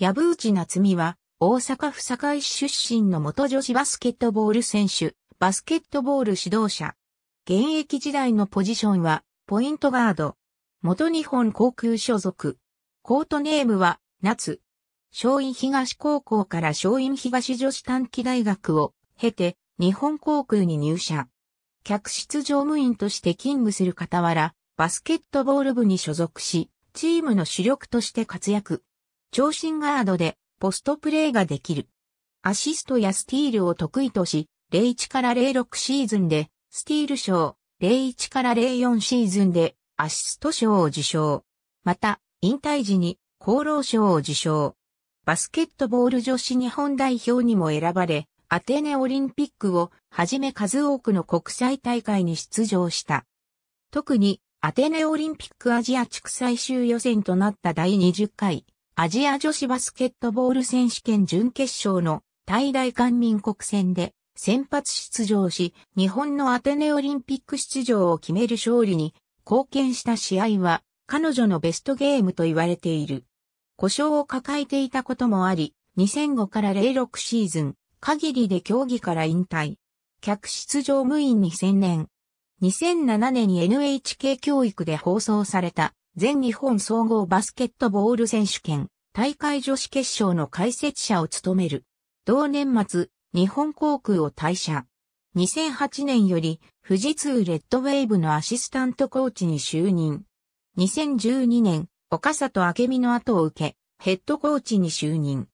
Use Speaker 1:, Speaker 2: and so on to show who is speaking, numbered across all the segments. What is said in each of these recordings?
Speaker 1: 矢部内夏なつみは、大阪府堺市出身の元女子バスケットボール選手、バスケットボール指導者。現役時代のポジションは、ポイントガード。元日本航空所属。コートネームは、夏。松陰東高校から松陰東女子短期大学を経て、日本航空に入社。客室乗務員として勤務する傍ら、バスケットボール部に所属し、チームの主力として活躍。長身ガードでポストプレーができる。アシストやスティールを得意とし、01から06シーズンでスティール賞、01から04シーズンでアシスト賞を受賞。また、引退時に厚労賞を受賞。バスケットボール女子日本代表にも選ばれ、アテネオリンピックをはじめ数多くの国際大会に出場した。特にアテネオリンピックアジア地区最終予選となった第20回アジア女子バスケットボール選手権準決勝の大大官民国戦で先発出場し、日本のアテネオリンピック出場を決める勝利に貢献した試合は彼女のベストゲームと言われている。故障を抱えていたこともあり、2005から06シーズン限りで競技から引退。客出場無員に専念。2007年に NHK 教育で放送された全日本総合バスケットボール選手権大会女子決勝の解説者を務める。同年末、日本航空を退社。2008年より富士通レッドウェーブのアシスタントコーチに就任。2012年、岡里明美の後を受け、ヘッドコーチに就任。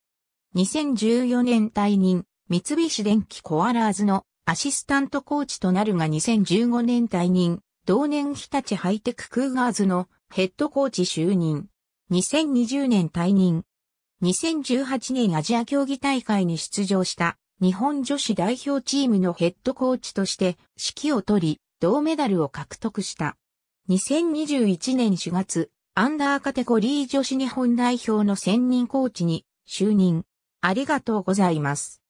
Speaker 1: 2014年退任、三菱電機コアラーズのアシスタントコーチとなるが2015年退任、同年日立ハイテククーガーズのヘッドコーチ就任。2020年退任。2018年アジア競技大会に出場した日本女子代表チームのヘッドコーチとして指揮を取り、銅メダルを獲得した。2021年4月、アンダーカテゴリー女子日本代表の専任コーチに就任。ありがとうございます。